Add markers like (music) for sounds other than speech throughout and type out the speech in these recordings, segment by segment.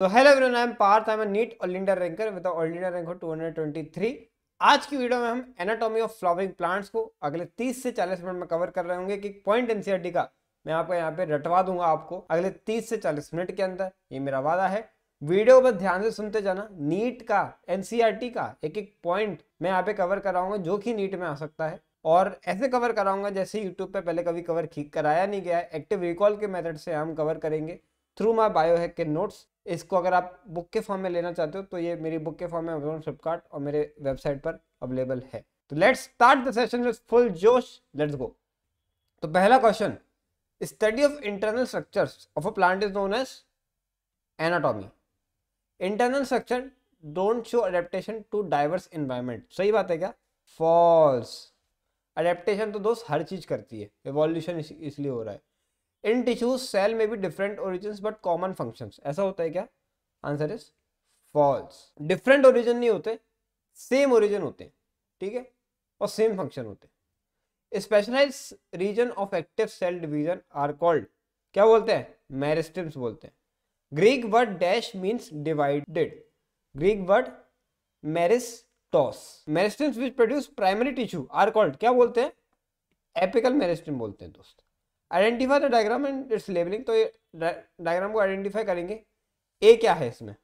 तो hello everyone I am Parth I am NEET all India ranker with all India rank हो 223 आज की वीडियो में हम एनाटॉमी ऑफ फ्लावरिंग प्लांट्स को अगले 30 से 40 मिनट में कवर कर रहे होंगे कि पॉइंट एनसीईआरटी का मैं आपको यहां पे रटवा दूंगा आपको अगले 30 से 40 मिनट के अंदर ये मेरा वादा है वीडियो पर ध्यान से सुनते जाना नीट का एनसीईआरटी e का एक एक पॉइंट मैं यहाँ पे कवर कराऊंगा जो कि नीट में आ सकता है और ऐसे कवर कराऊंगा जैसे यूट्यूब पर पहले कभी कवर कराया नहीं गया एक्टिव रिकॉल के मेथड से हम कवर करेंगे थ्रू माई बायो हैक के नोट्स इसको अगर आप बुक के फॉर्म में लेना चाहते हो तो ये मेरी बुक के फॉर्म में अमेजोन फ्लिपकार्ट और मेरे वेबसाइट पर अवेलेबल है तो let's start the session with full जोश लेट्स गो तो पहला question study of internal structure of a plant is known as anatomy internal structure don't show adaptation to diverse environment सही बात है क्या फॉल्स अडेप्टेशन तो दोस्त हर चीज़ करती है रिवॉल्यूशन इसलिए हो रहा है इन टिश्यूज सेल में भी different origin but common function ऐसा होता है क्या answer is false different origin नहीं होते सेम ओरिजिन होते हैं ठीक है और सेम फंक्शन होते हैं specialise region of active cell division are called क्या बोलते हैं मैरिस्टिम्स बोलते हैं Greek word dash means divided Greek word meristos meristems which produce primary tissue are called क्या बोलते हैं एपिकल मैरिस्टिम बोलते हैं दोस्त identify the diagram and its labelling तो ये डायग्राम को आइडेंटिफाई करेंगे ए क्या है इसमें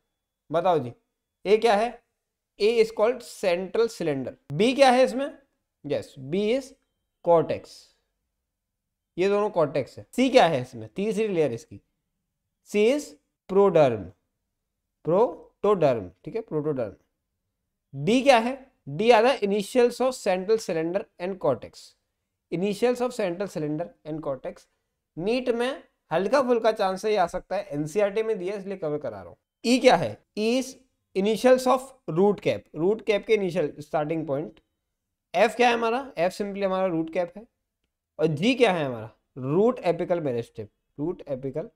बताओ जी ए क्या है A is called central cylinder B क्या है इसमें यस बी इज कॉर्टेक्स ये दोनों कॉर्टेक्स है सी क्या है इसमें तीसरी लेयर इसकी सी इज प्रोडर्म प्रोटोडर्म ठीक है प्रोटोडर्म डी क्या है D are the initials of central cylinder and cortex initials of central cylinder and cortex NEET में हल्का फुल्का चांस ही आ सकता है एनसीईआरटी में दिया इसलिए कवर करा रहा हूँ ई e क्या है E is initials of root cap root cap के इनिशियल स्टार्टिंग पॉइंट एफ क्या है हमारा एफ सिंपली हमारा रूट कैप है और जी क्या है हमारा root apical meristem root apical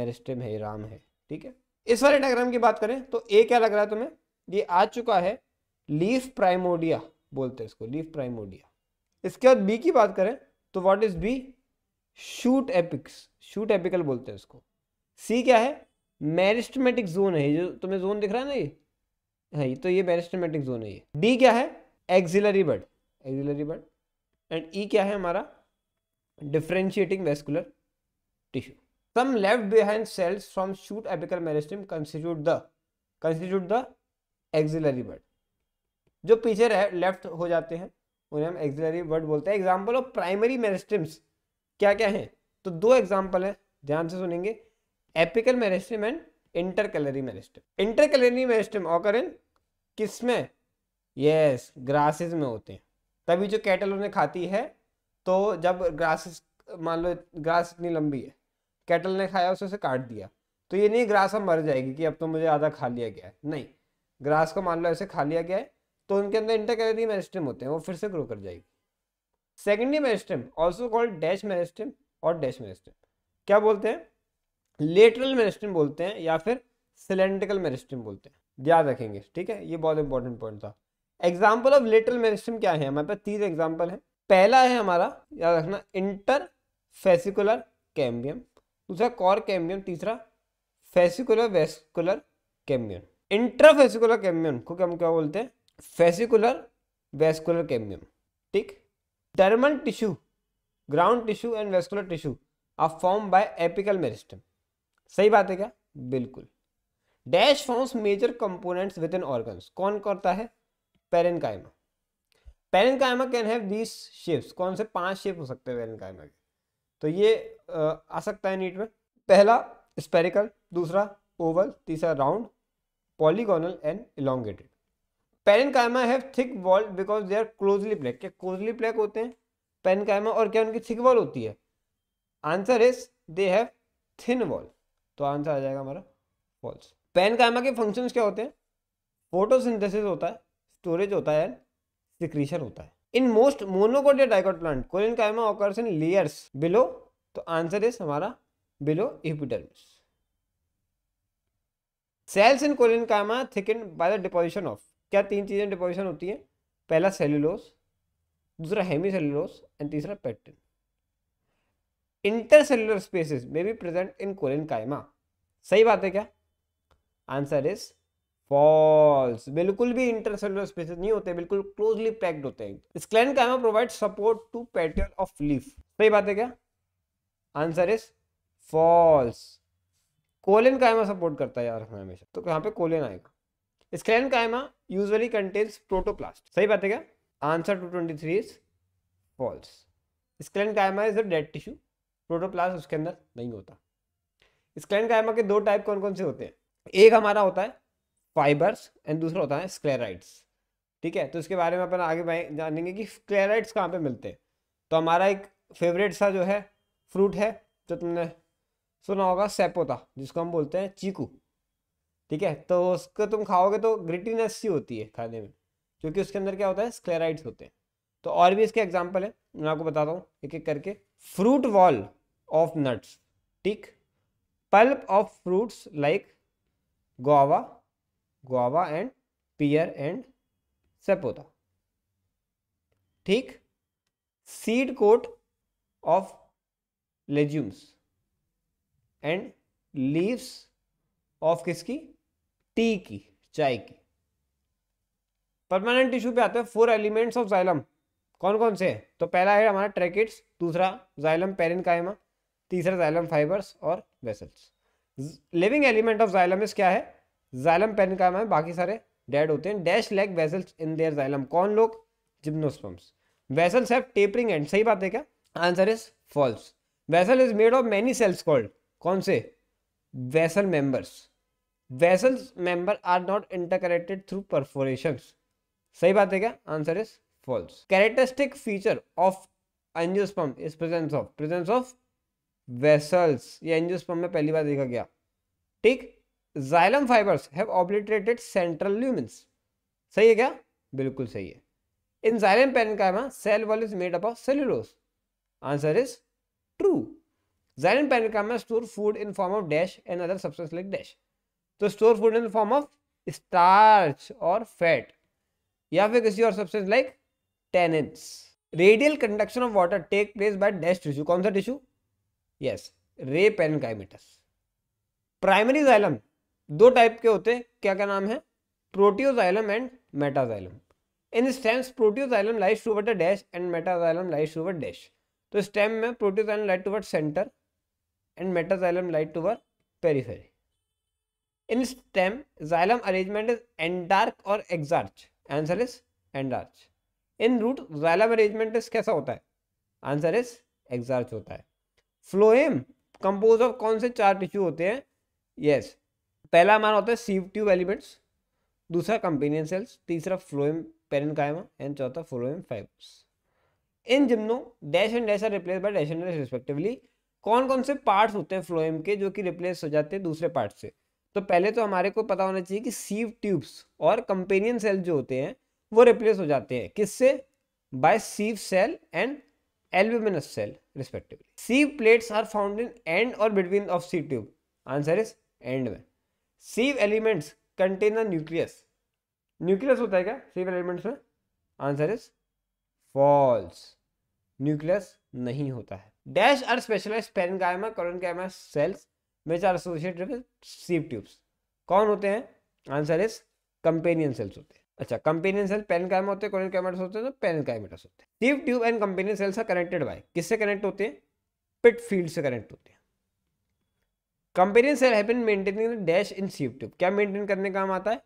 meristem है राम है ठीक है इस वाले डायग्राम की बात करें तो ए क्या लग रहा है तुम्हें ये आ चुका है लीफ प्राइमोडिया बोलते हैं इसको लीफ प्राइमोडिया इसके बाद बी की बात करें तो what is B shoot apex shoot apical बोलते हैं इसको सी क्या है मैरिस्टमेटिक जोन है जो तुम्हें जोन दिख रहा है ना ये हाँ ये तो ये मैरिस्टमेटिक जोन है ये डी क्या है axillary bud axillary bud and E क्या है हमारा differentiating vascular tissue some left behind cells from shoot apical meristem constitute the constitute the axillary bud जो पीछे लेफ्ट हो जाते हैं उन्हें हम एक्सिलरी वर्ड बोलते हैं एग्जाम्पल ऑफ प्राइमरी मेरेस्टिम्स क्या क्या हैं तो दो एग्जाम्पल हैं ध्यान से सुनेंगे apical meristem and intercalary meristem intercalary meristem occur in किस में यस ग्रासेस में होते हैं तभी जो कैटल उन्हें खाती है तो जब ग्रासेस मान लो ग्रास इतनी लंबी है कैटल ने खाया उसे उसे काट दिया तो ये नहीं ग्रास अब मर जाएगी कि अब तो मुझे आधा खा लिया गया है नहीं ग्रास को मान लो ऐसे खा लिया गया है तो उनके अंदर इंटरकैलोरी मेरिस्टम होते हैं वो फिर से ग्रो कर जाएगी secondary meristem also called dash meristem और डैश मेरिस्टम क्या बोलते हैं लेटरल मेरिस्टम बोलते हैं या फिर सिलेंड्रिकल मेरिस्टम बोलते हैं याद रखेंगे ठीक है ये बहुत इंपॉर्टेंट पॉइंट था एग्जाम्पल ऑफ लेटरल मेरिस्टम क्या है हमारे पास तीन एग्जाम्पल है पहला है हमारा याद रखना इंटर फेसिकुलर कैम्बियम दूसरा कॉर कैम्बियम तीसरा fascicular vascular cambium intrafascicular cambium को हम क्या बोलते हैं फेसिकुलर वेस्कुलर कैम्बियम ठीक dermal tissue ground tissue and vascular tissue are form by apical meristem सही बात है क्या बिल्कुल dash forms major components within organs कौन करता है parenchyma parenchyma can have these shapes कौन से पांच शेप हो सकते हैं पेरेनकाइमा के तो ये आ सकता है नीट में पहला स्पेरिकल दूसरा ओवल तीसरा round polygonal and elongated parenchyma have thick wall because they are closely ब्लैक क्या क्लोजली ब्लैक होते हैं पेरेंकाइमा और क्या उनकी थिक वॉल होती है answer is they have thin wall तो आंसर आ जाएगा हमारा फॉल्स पेरेंकाइमा के फंक्शन क्या होते हैं फोटोसिंथेसिस होता है स्टोरेज होता है सिक्रीशन होता है इन मोस्ट मोनोकोट या dicot plant collenchyma occurs in layers below तो आंसर इज हमारा below epidermis cells in colincaima thicken by the deposition of क्या तीन चीज़ें डिपोजिशन होती हैं पहला सेल्यूलोस दूसरा हेमी सेल्यूलोस एंड तीसरा पेक्टिन इंटरसेल्युलर स्पेसिस में भी प्रेजेंट इन कोलिन कायमा सही बात है क्या आंसर इज फॉल्स बिल्कुल भी इंटरसेलुलर स्पेसिस नहीं होते बिल्कुल क्लोजली पैक्ड होते हैं sclerenchyma provide support to petal of leaf सही बात है क्या answer is false collenchyma support करता है यार हमेशा तो यहाँ पे कोलिन आएगा कायमा यूजली कंटेन्स प्रोटोप्लास्ट सही बात है क्या twenty three is false false. कायमा is a dead tissue protoplast उसके अंदर नहीं होता कायमा के दो टाइप कौन कौन से होते हैं एक हमारा होता है फाइबर्स एंड दूसरा होता है स्क्लेराइड्स ठीक है तो इसके बारे में अपन आगे जानेंगे कि स्क्लेराइड्स कहाँ पे मिलते हैं तो हमारा एक फेवरेट सा जो है फ्रूट है जो तुमने सुना होगा सेपोता जिसको हम बोलते हैं चीकू ठीक है तो उसको तुम खाओगे तो ग्रिटीनेस ही होती है खाने में क्योंकि उसके अंदर क्या होता है स्क्लेराइड्स होते हैं तो और भी इसके एग्जाम्पल है मैं आपको बताता हूँ एक एक करके फ्रूट वॉल ऑफ नट्स ठीक pulp of fruits like guava guava and pear and sapota ठीक seed coat of legumes and leaves of किसकी टी की चाय की परमानेंट टिश्यू पे आते हैं फोर एलिमेंट्स ऑफ जाइलम कौन कौन से तो पहला है हमारा ट्रेकिट्स दूसरा जाइलम पेरिन कायमा तीसरा जाइलम फाइबर्स और vessels living element of xylem इस क्या है जाइलम पेरिन कायमा बाकी सारे डेड होते हैं dash lack vessels in their xylem कौन लोग gymnosperms vessels have tapering end सही बात है क्या answer is false vessel is made of many cells called कौन से vessel members vessels member are not interconnected through perforation सही बात है क्या answer is false characteristic feature of angiosperm is presence of presence of vessels ये angiosperm में पहली बार देखा गया ठीक xylem fibres have obliterated central lumens सही है क्या बिल्कुल सही है in xylem parenchyma cell wall is made up of cellulose answer is true xylem parenchyma store food in form of dash and other substance like dash तो store food in form of starch और fat या फिर किसी और substance like tannins radial conduction of water take place by dash tissue कौन सा tissue yes ray parenchymatous primary xylem दो type के होते हैं क्या क्या नाम है protoxylem and metaxylem in stems protoxylem lies toward the dash and metaxylem lies toward dash तो स्टेम में protoxylem lies toward centre and metaxylem lies toward periphery in stem xylem arrangement is endarch और exarch. Answer is endarch in root xylem arrangement is कैसा होता है answer is exarch होता है phloem compose of कौन से चार टिश्यू होते हैं यस yes. पहला हमारा होता है सीव ट्यूब एलिमेंट्स दूसरा कंपेनियन सेल्स तीसरा फ्लोएम पेरेनकाइमा एंड चौथा phloem fibres in gymno dash and dash are replace by dash and dash respectively कौन कौन से पार्ट्स होते हैं फ्लोएम के जो कि रिप्लेस हो जाते हैं दूसरे पार्ट से तो पहले तो हमारे को पता होना चाहिए कि सीव ट्यूब्स और कंपेनियन सेल जो होते हैं वो रिप्लेस हो जाते हैं किससे by sieve cell and albuminous cell respectively sieve plates are found in end और between of sieve tube answer is end में sieve elements contain the nucleus nucleus होता है क्या सीव एलिमेंट्स में आंसर इज फॉल्स न्यूक्लियस नहीं होता है dash are specialise parenchyma कोरनगामा cells which are associated with sieve tubes कौन होते हैं आंसर इज कंपेनियन सेल्स होते हैं अच्छा कंपेनियन सेल कैम होते हैं कोलेनकाइमेटस होते हैं तो पेन पेनकाइमेटस होते हैं sieve tube and companion cells are connected by किससे कनेक्ट होते हैं पिट फील्ड से कनेक्ट होते हैं companion cell have been maintaining the dash in sieve tube क्या मेंटेन करने का काम आता है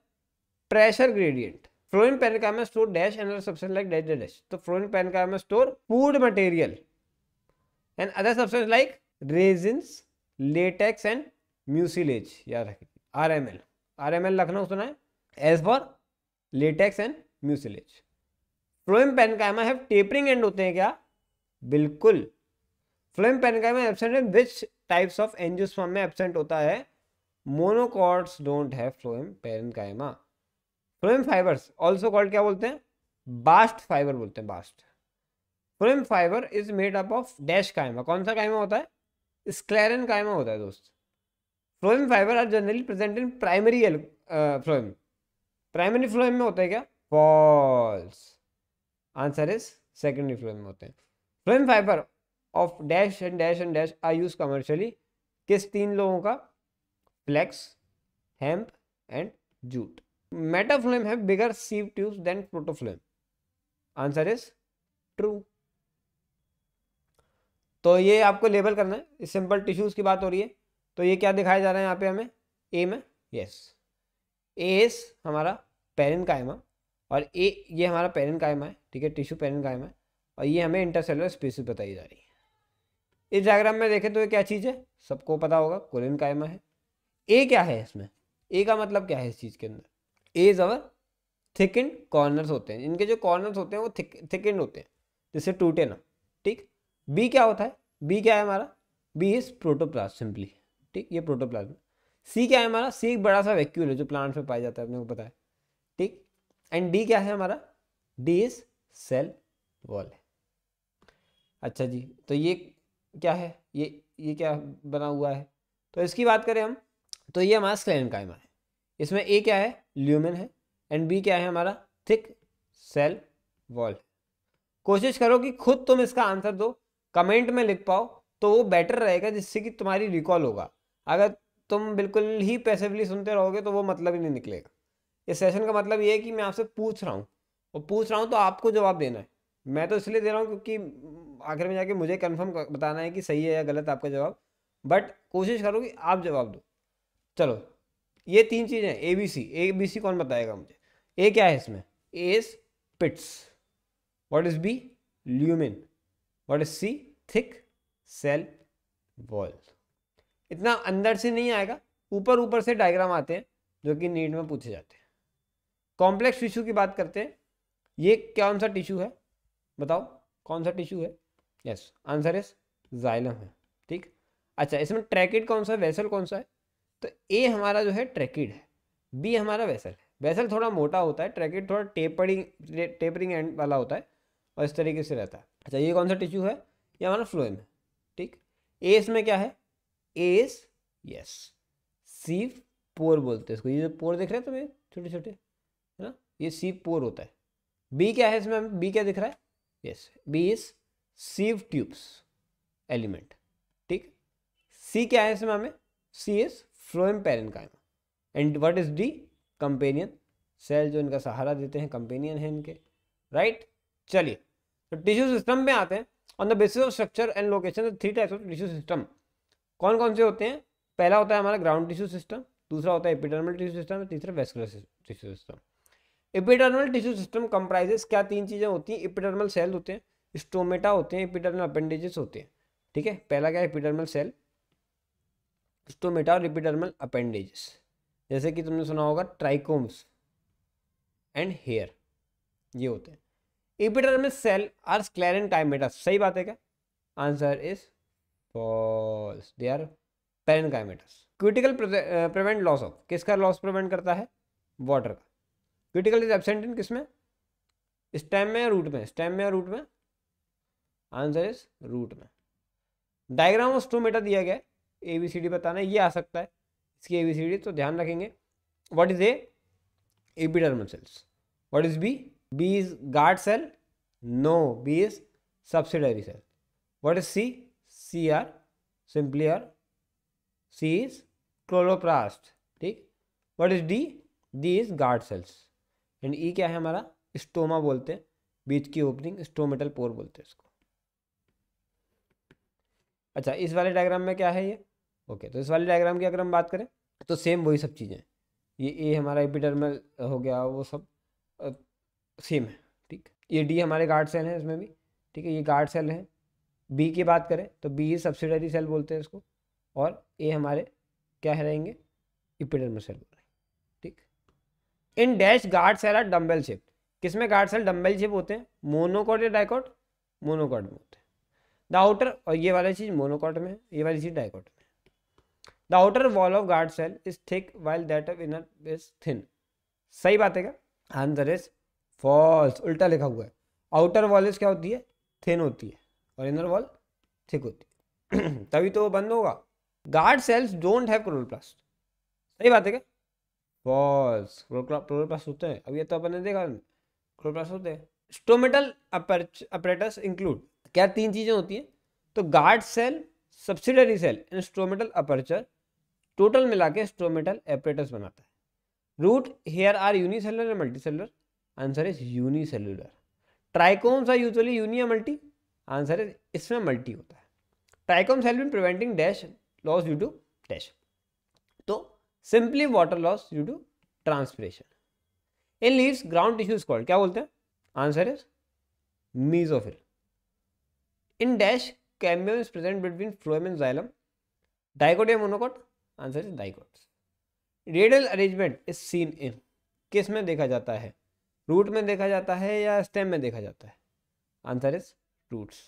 pressure gradient phloem parenchyma store dash and substance like dash dash तो phloem parenchyma store food material and other substance like resins latex and mucilage याद रखिए R M L are M L Lucknow सुना है as for latex and mucilage phloem parenchyma have tapering end होते हैं क्या बिल्कुल phloem parenchyma absent है which types of angiosperm में एबसेंट होता है monocots don't have phloem parenchyma phloem fibres also called क्या बोलते हैं बास्ट फाइबर बोलते हैं bast phloem fibre is made up of dash कायमा कौन सा कायमा होता है स्क्लेरन कायमा होता है दोस्त phloem fibre are generally present in primary phloem primary phloem में होता है क्या false answer is secondary phloem में होते हैं phloem fibre of dash and dash and dash are use commercially किस तीन लोगों का flax hemp and jute metaphloem है bigger sieve tube than protophloem answer is true तो ये आपको लेबल करना है सिंपल टिश्यूज़ की बात हो रही है तो ये क्या दिखाया जा रहा है यहाँ पे हमें ए में यस एस हमारा पेरिन कायमा और ए ये हमारा पेरिन कायमा है ठीक है टिश्यू पेरिन कायमा है और ये हमें इंटरसेलर स्पीसीज बताई जा रही है इस डायग्राम में देखें तो ये क्या चीज़ है सबको पता होगा कोलिन कायमा है ए क्या है इसमें ए का मतलब क्या है इस चीज़ के अंदर A is our thick corners होते हैं इनके जो कॉर्नर्स होते हैं वो थिक थिक होते हैं जिससे टूटे ना ठीक बी क्या होता है बी क्या है हमारा बी इज प्रोटोप्लाज सिंपली ठीक ये प्रोटोप्लाज्म सी क्या है हमारा सी एक बड़ा सा वैक्यूल है जो प्लांट्स में पाया जाता है अपने को पता है ठीक एंड डी क्या है हमारा डी इज सेल वॉल है अच्छा जी तो ये क्या है ये ये क्या बना हुआ है तो इसकी बात करें हम तो ये हमारा स्क्लेन कायमा है इसमें ए क्या है ल्यूमिन है एंड बी क्या है हमारा थिक सेल वॉल कोशिश करो कि खुद तुम इसका आंसर दो कमेंट में लिख पाओ तो वो बेटर रहेगा जिससे कि तुम्हारी रिकॉल होगा अगर तुम बिल्कुल ही पैसिवली सुनते रहोगे तो वो मतलब ही नहीं निकलेगा इस सेशन का मतलब ये है कि मैं आपसे पूछ रहा हूँ और पूछ रहा हूँ तो आपको जवाब देना है मैं तो इसलिए दे रहा हूँ क्योंकि आखिर में जाके मुझे कन्फर्म बताना है कि सही है या गलत आपका जवाब बट कोशिश करो कि आप जवाब दो चलो ये तीन चीज़ें A B C A B C कौन बताएगा मुझे ए क्या है इसमें A is pits what is B lumen what is C thick cell wall इतना अंदर से नहीं आएगा ऊपर ऊपर से डायग्राम आते हैं जो कि नीट में पूछे जाते हैं कॉम्प्लेक्स टिश्यू की बात करते हैं ये कौन सा टिश्यू है बताओ कौन सा टिश्यू है यस आंसर इज जाइलम है ठीक अच्छा इसमें ट्रैकिड कौन सा वैसल वेसल कौन सा है तो ए हमारा जो है ट्रैकिड है बी हमारा वेसल है वेसल थोड़ा मोटा होता है ट्रैकिड थोड़ा टेपरिंग टेपरिंग एंड वाला होता है और इस तरीके से रहता है अच्छा ये कौन सा टिश्यू है या हमारा फ्लोएम है ठीक ए इसमें क्या है एस यस सीव पोर बोलते हैं इसको ये जो पोर दिख रहे हैं तुम्हें छोटे छोटे है ना ये सीव पोर होता है बी क्या है इसमें हमें बी क्या दिख रहा है yes B is sieve tubes element ठीक सी क्या है इसमें हमें सी is phloem parenchyma and what is D companion cell जो इनका सहारा देते हैं कंपेनियन है इनके राइट right? चलिए तो टिश्यू सिस्टम में आते हैं on the basis of structure and location three types of tissue system कौन कौन से होते हैं पहला होता है हमारा ग्राउंड टिश्यू सिस्टम दूसरा होता है एपिडर्मल टिश्यू सिस्टम तीसरा vascular tissue system epidermal tissue system comprises क्या तीन चीज़ें होती हैं एपिडर्मल सेल होते हैं स्टोमेटा होते हैं एपिडर्मल अपेंडेजेस होते हैं ठीक है पहला क्या है एपिडर्मल सेल स्टोमेटा और एपिडर्मल अपेंडेजेस जैसे कि तुमने सुना होगा ट्राइकोम्स एंड हेयर ये होते हैं इपिडर सेल आर स्क्लेरन काइमेटा सही बात है क्या answer is false they are parenchymatous cuticle prevent loss of किसका लॉस प्रिवेंट करता है वाटर का क्यूटिकल इज एबसेंट इन में स्टेम में या रूट में स्टेम में या रूट में आंसर इज रूट में डायग्राम ऑफ स्टोमेटा दिया गया है ए बी सी डी बताना है ये आ सकता है इसकी ए बी सी डी तो ध्यान रखेंगे what is A epidermal cells what is B B is guard cell no B is subsidiary cell what is C C are simply are C is chloroplast ठीक what is D D is guard cells and E क्या है हमारा stoma बोलते हैं बीच की opening stomatal pore बोलते हैं इसको अच्छा इस वाले डायग्राम में क्या है ये ओके तो इस वाले डायग्राम की अगर हम बात करें तो सेम वही सब चीज़ें ये ए हमारा एपिडर्मल हो गया वो सब सेम है ठीक ये डी हमारे गार्ड सेल है इसमें भी ठीक है ये गार्ड सेल है बी की बात करें तो बी सब्सिडरी सेल बोलते हैं इसको और ए हमारे क्या है रहेंगे इपिडर्मल सेल ठीक in dash guard cell are dumbbell shape किसमें गार्ड सेल डम्बेल शेप होते हैं मोनोकॉट या डाइकॉट मोनोकॉट में होते हैं द आउटर और ये वाली चीज़ मोनोकॉट में है ये वाली चीज़ डाइकॉट में the outer wall of guard cell is thick while that of inner is thin सही बात है क्या आंसर इज फॉल्स उल्टा लिखा हुआ है आउटर वॉल क्या होती है थिन होती है और इनर वॉल थिक होती है (clears throat) तभी तो वो बंद होगा guard cells don't have chloroplast सही बात है क्या फॉल्स क्लोरोप्लास्ट होते हैं अभी ये तो अपन ने देखा क्लोरोप्लास्ट होते हैं स्टोमेटल अपरेटस इंक्लूड क्या तीन चीज़ें होती हैं तो guard cell subsidiary cell and stomatal aperture total मिला के स्टोमेटल अपरेटस बनाता है root hair are unicellular and multicellular answer is unicellular trichomes are usually uni या मल्टी आंसर इज इसमें मल्टी होता है trichome cell been preventing dash loss due to dash तो simply water loss due to transpiration in leaves ground tissues called क्या बोलते हैं answer is mesophyll in dash cambium is present between phloem and xylem dicot या monocot answer is dicot radial arrangement is seen in किस में देखा जाता है root में देखा जाता है या स्टेम में देखा जाता है answer is roots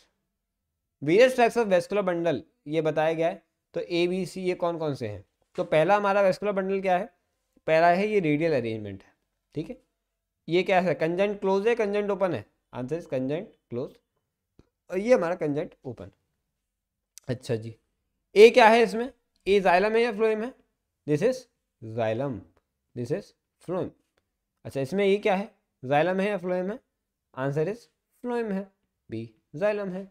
various types of vascular bundle ये बताया गया है तो ए बी सी ये कौन कौन से हैं तो पहला हमारा वेस्कुलर बंडल क्या है पहला है ये रेडियल अरेंजमेंट है ठीक है ये क्या है कंजेंट क्लोज है कंजेंट ओपन है आंसर इज कंजेंट क्लोज और ये हमारा कंजेंट ओपन अच्छा जी ए क्या है इसमें ए जाइलम है या फ्लोएम है this is xylem this is phloem अच्छा इसमें ये क्या है जाइलम है या फ्लोएम है आंसर इज फ्लोएम है बी जाइलम है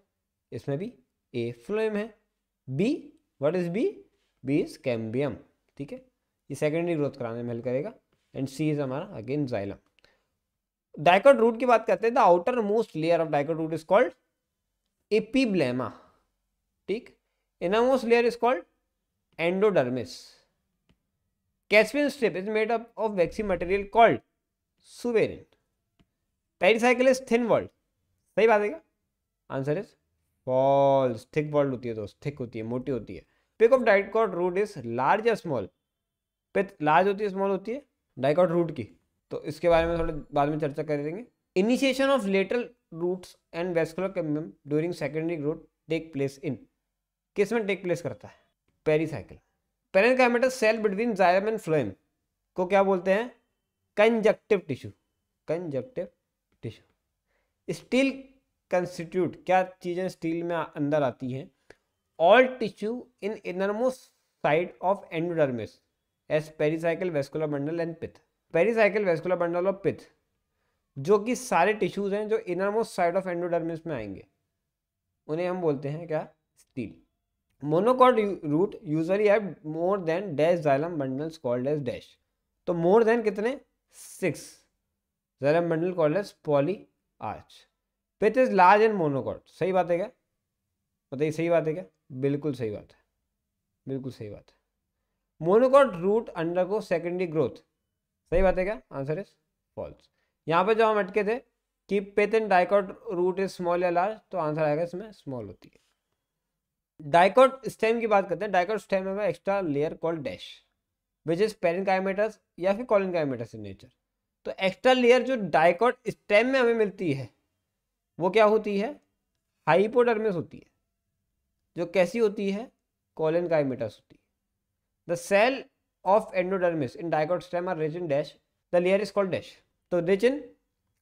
इसमें भी ए फ्लोएम है B what is B B is cambium ठीक है ये सेकेंडरी ग्रोथ कराने में हेल्प करेगा एंड सी इज हमारा अगेन जाइलम डाइकट रूट की बात करते हैं the outer most layer of dicot root is called epiblema ठीक most layer is called endodermis casparian strip is made up of waxy material called सुवेरिन pericycle is thin walled सही बात है क्या answer is false thick walled होती है दोस्त thick होती है मोटी होती है pith of dicot root is large या स्मॉल पिथ लार्ज होती है स्मॉल होती है डाइकॉट रूट की तो इसके बारे में थोड़े बाद में चर्चा कर देंगे initiation of lateral roots and vascular cambium during secondary root take place in किस में टेक प्लेस करता है pericycle parenchymatous cell between xylem and phloem को क्या बोलते हैं conjunctive tissue conjunctive tissue stele constitute क्या चीज़ें स्टील में अंदर आती हैं all tissue in innermost side of endodermis as pericycle vascular bundle and pith pericycle vascular bundle और पिथ जो कि सारे टिश्यूज हैं जो इनरमोस्ट साइड ऑफ एंडोडर्मिस में आएंगे उन्हें हम बोलते हैं क्या stele monocot root usually have more than dash xylem bundles called as dash तो मोर देन कितने six xylem bundle college polyarch which is large and monocot सही बात है क्या बताइए सही बात है क्या बिल्कुल सही बात है बिल्कुल सही बात है monocot root undergo secondary growth सही बात है क्या आंसर इज फॉल्स यहाँ पे जो हम अटके थे कि pith in dicot root is small या लार्ज तो आंसर आएगा इसमें स्मॉल होती है डाइकॉट स्टेम की बात करते हैं डाइकॉट स्टेम में extra layer called dash which is पेरिन या फिर कॉलिन इन नेचर तो एक्स्ट्रा लेयर जो डायकॉट स्टेम में हमें मिलती है वो क्या होती है हाइपोडर्मिस होती है जो कैसी होती है कॉलन काइमेटस होती है the cell of endodermis in dicot stem are rich in dash the layer is called dash तो rich in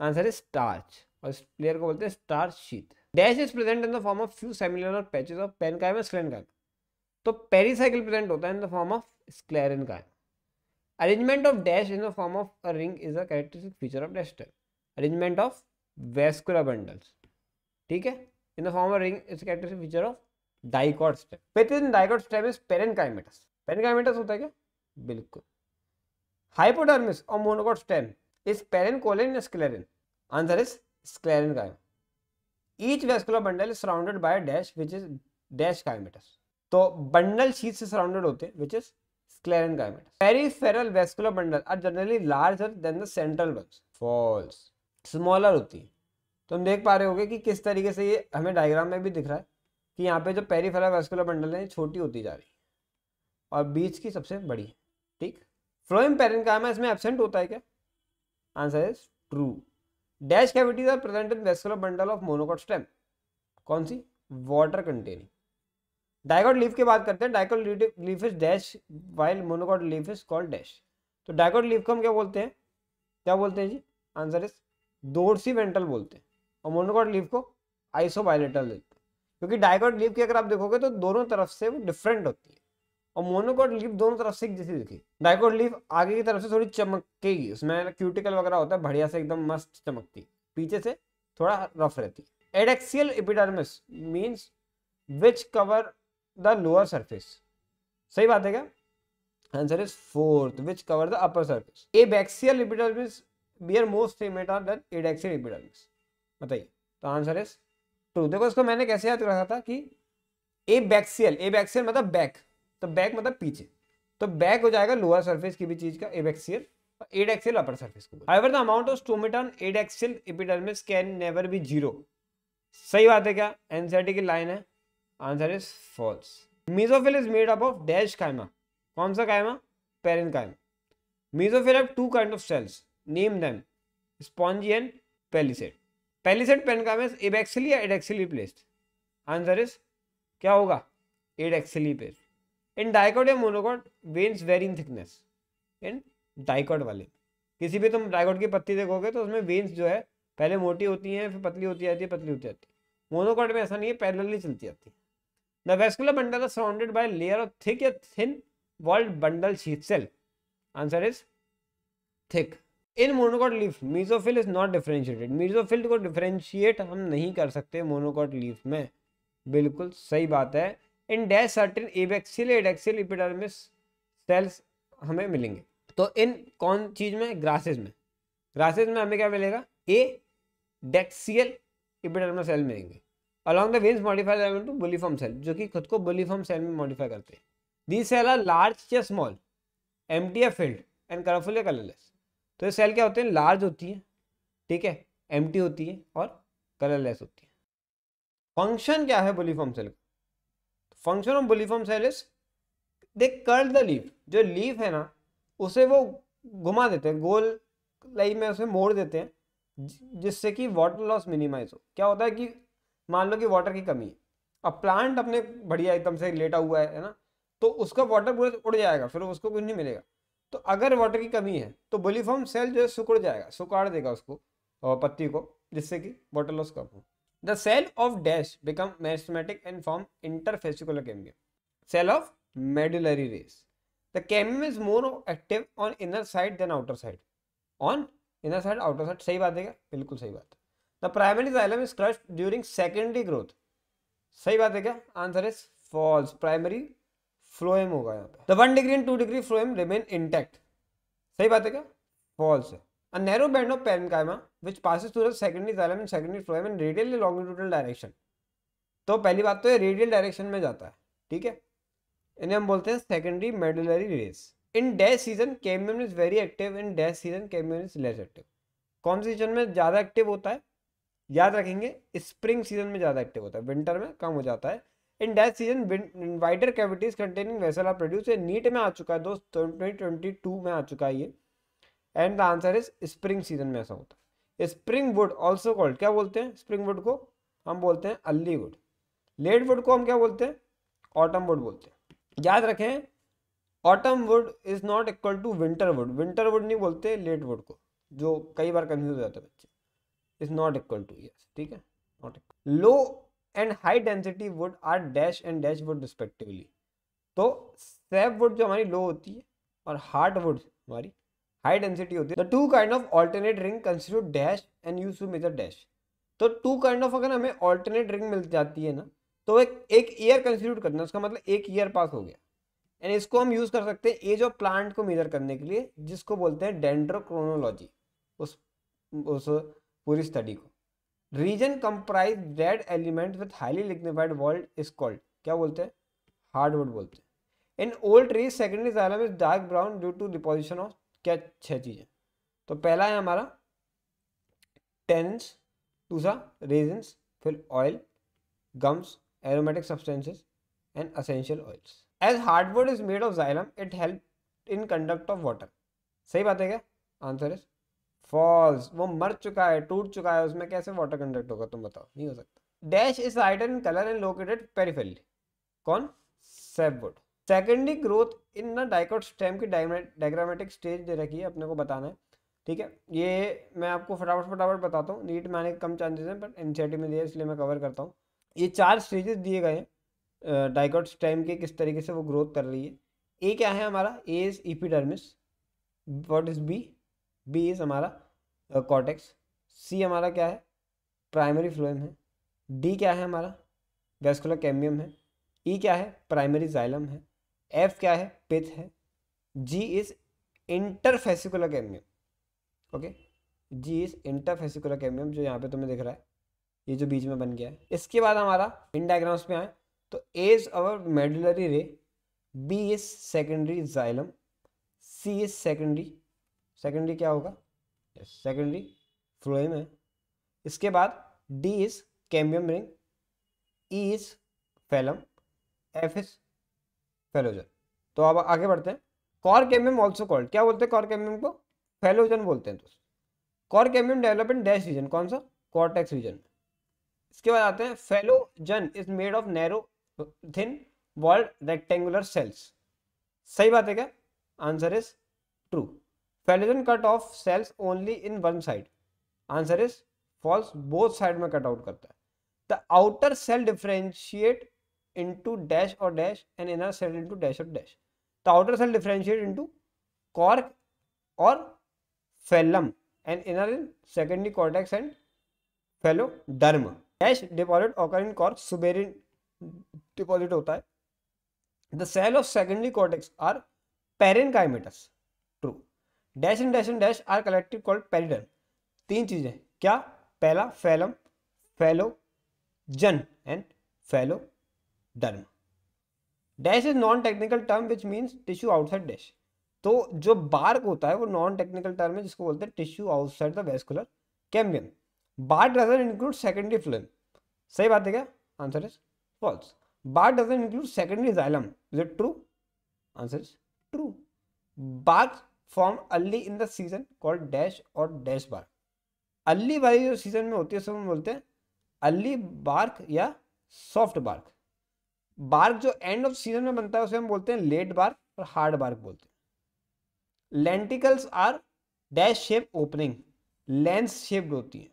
answer is starch और इस लेयर को बोलते हैं starch sheath dash is present in the form of few semilunar patches of parenchyma and sclerenchyma तो pericycle present होता है in the form of sclerenchyma Arrangement of dash in the form of a ring is a characteristic feature of Dexter. Arrangement of vascular bundles. ठीक है In the form of a ring is a characteristic feature of dicot stem within dicot stem is parenchymatous. Parenchymatous होता है क्या बिल्कुल hypodermis और monocot stem is parenchyma sclerenchyma answer is sclerenchyma each vascular bundle is surrounded by dash which is dash काइमेटस तो bundle sheath से surrounded होते हैं which is Clarin gamete. Peripheral vascular bundle are generally larger than the central ones. False smaller होती है तो हम देख पा रहे होगे कि किस तरीके से ये हमें डायग्राम में भी दिख रहा है कि यहाँ पे जो पेरीफेरल वेस्कुलर बंडल है छोटी होती जा रही है और बीच की सबसे बड़ी है ठीक फ्लोइम पेरेन्काइमा इसमें एबसेंट होता है क्या answer is true dash cavities are present in vascular bundle of monocot stem कौन सी वाटर कंटेनिंग डायगोट लीफ की बात करते हैं dicot leaf is dash while monocot leaf is called dash तो डायगोट लीफ को हम क्या बोलते हैं क्या बोलते हैं जी आंसर इज दोरसी वेंटल बोलते हैं और मोनोगोट लीफ को आइसो आइसोबायोलेटल बोलते हैं क्योंकि डायगोट लीफ की अगर आप देखोगे तो दोनों तरफ से वो डिफरेंट होती है और मोनोकोट लीफ दोनों तरफ से एक जैसी दिखी डायकोट लीफ आगे की तरफ से थोड़ी चमकेगी उसमें क्यूटिकल वगैरह होता है बढ़िया से एकदम मस्त चमकती पीछे से थोड़ा रफ रहती है adaxial epidermis means which cover the lower surface सही बात है क्या answer is false which cover the upper surface abaxial epidermis bear most stomata than adaxial epidermis बताइए तो आंसर इज ट्रू देखो इसको मैंने कैसे याद रखा था कि ए बैक्सियल ए बैक्सियल मतलब बैक तो बैक मतलब पीछे तो बैक हो जाएगा लोअर सर्फेस की भी चीज का abaxial adaxial upper surface को higher the amount of stomata adaxial epidermis can never be zero सही बात है क्या एनसीआरटी की लाइन है answer is false mesophyll is made up of dash कायमा कौन सा कायमा parenchyma mesophyll have two kind of cells name them spongy and palisade palisade parenchyma is abaxially या एडेक्सिली प्लेस्ड आंसर इज क्या होगा adaxially placed इन dicot या monocot veins vary in thickness in dicot वाले किसी भी तुम dicot की पत्ती देखोगे तो उसमें वेन्स जो है पहले मोटी होती हैं फिर पतली होती जाती है पतली होती जाती है मोनोकॉट में ऐसा नहीं है पैरेलली चलती जाती है The vascular bundle is surrounded by a layer of thick or thin walled bundle sheath cell. Answer is in monocot leaf mesophyll is not differentiated mesophyll को डिफ्रेंशिएट हम नहीं कर सकते मोनोकॉट लीफ में बिल्कुल सही बात है in dash certain abaxial adaxial epidermis cells हमें मिलेंगे तो इन कौन चीज में ग्रासेस में ग्रासेस में हमें क्या मिलेगा ए डेक्सियल इपिडर्मल सेल मिलेंगे along the veins modify to bulliform cell जो कि खुद को बुलिफॉर्म सेल में मॉडिफाई करते हैं दी सेल आर लार्ज या स्मॉल एम टी या फिल्ड एंड कलरफुल या कलरलेस तो ये सेल क्या होते हैं लार्ज होती है ठीक है एम होती है और कलरलेस होती है फंक्शन क्या है बुलीफॉर्म सेल का function of bulliform cell is they curl the leaf जो लीफ है ना उसे वो घुमा देते हैं गोल लाइफ में उसे मोड़ देते हैं जिससे कि वाटर लॉस मिनिमाइज हो क्या होता है कि मान लो कि वाटर की कमी है अब प्लांट अपने बढ़िया एकदम से लेटा हुआ है ना तो उसका वाटर पूरा उड़ जाएगा फिर उसको कुछ नहीं मिलेगा तो अगर वाटर की कमी है तो बोलीफॉर्म सेल जो है सुकड़ जाएगा सुखाड़ देगा उसको पत्ती को जिससे कि वाटर लॉस कम हो the cell of dash become meristematic and form interfascicular cambium cell of medullary rays the cambium is more active on inner side than outer side on inner side outer side सही बात है क्या बिल्कुल सही बात the primary xylem is crushed during secondary growth सही बात है क्या answer is false primary phloem होगा यहाँ पे the one degree and two degree phloem remain intact सही बात है क्या फॉल्स है a narrow band of parenchyma which passes through the secondary xylem and secondary phloem in radial and longitudinal direction. तो पहली बात तो ये रेडियल डायरेक्शन में जाता है ठीक है इन्हें हम बोलते हैं secondary medullary rays in dash season cambium is very active in dash season cambium is less active कौन से सीजन में ज़्यादा एक्टिव होता है याद रखेंगे स्प्रिंग सीजन में ज़्यादा एक्टिव होता है विंटर में कम हो जाता है in death season wider cavities containing vessel are produce ये नीट में आ चुका है दोस्त ट्वेंटी ट्वेंटी टू में आ चुका है ये and the answer is spring season में ऐसा होता है स्प्रिंग वुड ऑल्सो कॉल्ड क्या बोलते हैं स्प्रिंग वुड को हम बोलते हैं अल्ली वुड लेट वुड को हम क्या बोलते हैं ऑटम वुड बोलते हैं याद रखें autumn wood is not equal to winter wood winter wood नहीं बोलते लेट वुड को जो कई बार कन्फ्यूज हो जाते हैं बच्चे is not equal to yes ठीक है not equal low and high density wood are dash and dash wood respectively तो सेब वुड जो हमारी लो होती है और हार्ड वुड हमारी हाई डेंसिटी होती है the two kind of alternate ring constitute dash and use to measure dash तो टू काइंड ऑफ अगर हमें ऑल्टरनेट रिंग मिल जाती है ना तो एक एक ईयर कंस्टिट्यूट करना है उसका मतलब एक ईयर पास हो गया एंड इसको हम यूज़ कर सकते हैं एज ऑफ प्लांट को मेजर करने के लिए जिसको बोलते हैं डेंड्रोक्रोनोलॉजी उस उस पूरी स्टडी को region comprise red element with highly lignified walled is called क्या बोलते हैं हार्डवुड बोलते हैं in old trees secondary xylem is dark brown due to deposition of क्या छह चीज़ें तो पहला है हमारा टेंस दूसरा रेजेंस फिर oil gums aromatic substances and essential oils as hardwood is made of xylem it help in conduct of water सही बात है क्या आंसर इज फॉल्स वो मर चुका है टूट चुका है उसमें कैसे वाटर कंडक्ट होगा तुम बताओ नहीं हो सकता dash is hidden in colour and located peripherally कौन सेपवुड सेकेंडरी ग्रोथ इन ना डाइकोट स्टेम की डायग्रामेटिक स्टेज दे रखी है अपने को बताना है ठीक है ये मैं आपको फटाफट फटाफट बताता हूँ नीट में आने के कम चांसेस हैं बट एन में दिया इसलिए मैं कवर करता हूँ ये चार स्टेजेस दिए गए हैं डाइकोट स्टेम के किस तरीके से वो ग्रोथ कर रही है ए क्या है हमारा A is epidermis what is B B is हमारा कॉटेक्स सी हमारा क्या है प्राइमरी फ्लोएम है डी क्या है हमारा वेस्कुलर कैमियम है ई e क्या है प्राइमरी जाइलम है एफ क्या है पिथ है G is interfascicular cambium okay G is interfascicular cambium जो यहाँ पे तुम्हें दिख रहा है ये जो बीच में बन गया है इसके बाद हमारा इन डायग्राम्स में आए तो A is our medullary ray B is secondary xylem C is secondary secondary क्या होगा सेकेंडरी फ्लोएम है इसके बाद D is cambium ring E is phellem F is phellogen तो अब आगे बढ़ते हैं कॉर कैम्बियम ऑल्सो कॉल्ड क्या बोलते हैं कॉर कैम्बियम को फेलोजन बोलते हैं दोस्तों cork cambium development dash region कौन सा कॉर्टेक्स रीजन इसके बाद आते हैं phellogen is made of narrow thin walled rectangular cells सही बात है क्या answer is true phellogen cut off cells only in one side answer is false both side में कट आउट करता है the outer cell differentiate into dash और dash and inner cell into dash और dash the outer cell differentiate into cork और phellem and inner in secondary cortex and phelloderm dash deposit occur in cork suberin deposit होता है the cell of secondary cortex are parenchymatous dash and dash and dash are collective called periderm तीन चीज़ें क्या पहला phellem phellogen and phelloderm dash is non technical term which means tissue outside dash तो जो bark होता है वो non technical term है जिसको बोलते हैं tissue outside the vascular cambium bark doesn't include secondary phloem सही बात है क्या answer is false bark doesn't include secondary xylem is it true answer is true bark form early in the season called dash or dash bark. Early वाली जो season में होती है उसमें बोलते हैं अर्ली बार्क या सॉफ्ट बार्क बार्क जो एंड ऑफ सीजन में बनता है उसे हम बोलते हैं लेट बार्क और हार्ड बार्क बोलते हैं lenticels are dash shape opening lens shaped होती है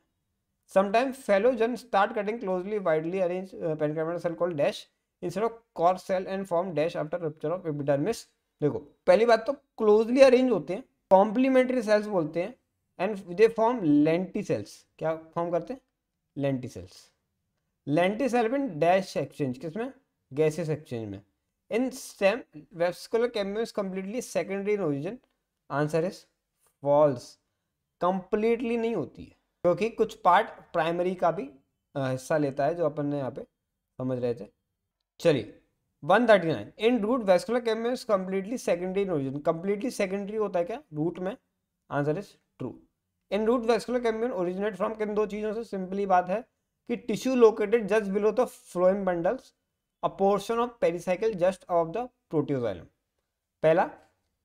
sometime phellogen start cutting closely widely arrange पेनक्रमेट cell called dash instead of core cell and form dash after rupture of epidermis देखो पहली बात तो closely arrange होते हैं complementary cells बोलते हैं and they form lenticels क्या फॉर्म करते हैं लेंटी सेल्स लेंटी सेल में डैश एक्सचेंज किसमें गैसेस एक्सचेंज में in same vascular cambium completely secondary in origin answer is false completely नहीं होती है क्योंकि कुछ पार्ट प्राइमरी का भी हिस्सा लेता है जो अपन ने यहाँ पे समझ रहे थे चलिए one thirty nine in root vascular cambium is completely secondary in origin completely secondary होता है क्या रूट में answer is true in root vascular cambium originate from किन दो चीज़ों से सिंपली बात है कि tissue located just below the phloem bundles a portion of pericycle just of the protoxylem पहला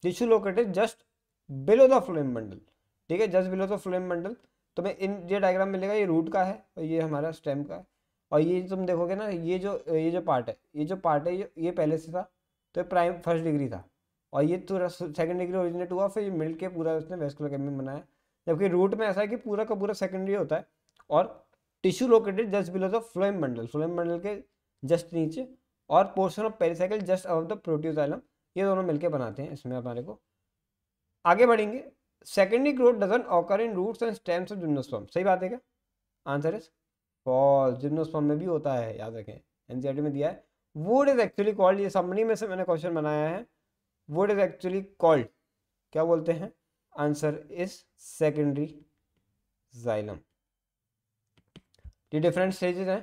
tissue located just below the phloem bundle ठीक है just below the phloem bundle तो मैं इन ये डायग्राम मिलेगा ये रूट का है और ये हमारा स्टेम का है और ये तुम देखोगे ना ये जो ये जो पार्ट है ये जो पार्ट है ये ये पहले से था तो ये प्राइम फर्स्ट डिग्री था और ये पूरा सेकेंड डिग्री ओरिजिनेट हुआ फिर ये मिल के पूरा उसने वेस्कुलर कैमियम बनाया जबकि रूट में ऐसा है कि पूरा का पूरा सेकेंडरी होता है और tissue located just below the phloem bundle phloem bundle के जस्ट नीचे और portion of pericycle just above the protoxylem ये दोनों मिलकर बनाते हैं इसमें हमारे को आगे बढ़ेंगे secondary growth doesn't occur in roots and stems of gymnosperm सही बात है क्या आंसर है फॉल्स जिम्नोस्पर्म में भी होता है याद रखें एनसीईआरटी e में दिया है वोड इज एक्चुअली कॉल्ड ये समरी में से मैंने क्वेश्चन बनाया है वोड इज एक्चुअली कॉल्ड क्या बोलते हैं आंसर इज सेकेंडरी जाइलम ये डिफरेंट स्टेजेस हैं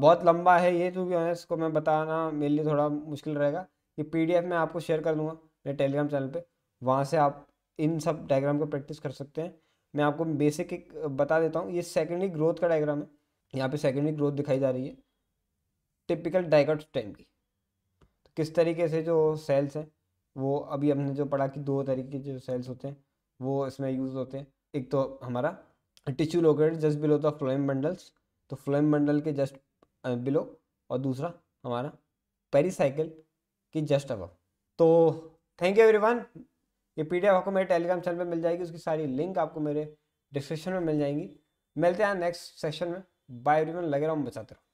बहुत लंबा है ये तो भी है इसको मैं बताना मेरे लिए थोड़ा मुश्किल रहेगा ये पीडीएफ मैं आपको शेयर कर दूंगा मेरे टेलीग्राम चैनल पे वहाँ से आप इन सब डायग्राम को प्रैक्टिस कर सकते हैं मैं आपको बेसिक एक बता देता हूँ ये सेकेंडरी ग्रोथ का डायग्राम है यहाँ पे सेकेंडरी ग्रोथ दिखाई जा रही है टिपिकल डाइकट टाइम की तो किस तरीके से जो सेल्स हैं वो अभी हमने जो पढ़ा कि दो तरीके के जो सेल्स होते हैं वो इसमें यूज़ होते हैं एक तो हमारा tissue locate just below the phloem bundles तो फ्लोएम बंडल के जस्ट बिलो और दूसरा हमारा पेरीसाइकिल की जस्ट अब तो थैंक यू एवरीवन ये पीडीएफ आपको मेरे टेलीग्राम चैनल पर मिल जाएगी उसकी सारी लिंक आपको मेरे डिस्क्रिप्शन में मिल जाएंगी मिलते हैं नेक्स्ट सेशन में बायोरिनल लगेरम बचाते रहो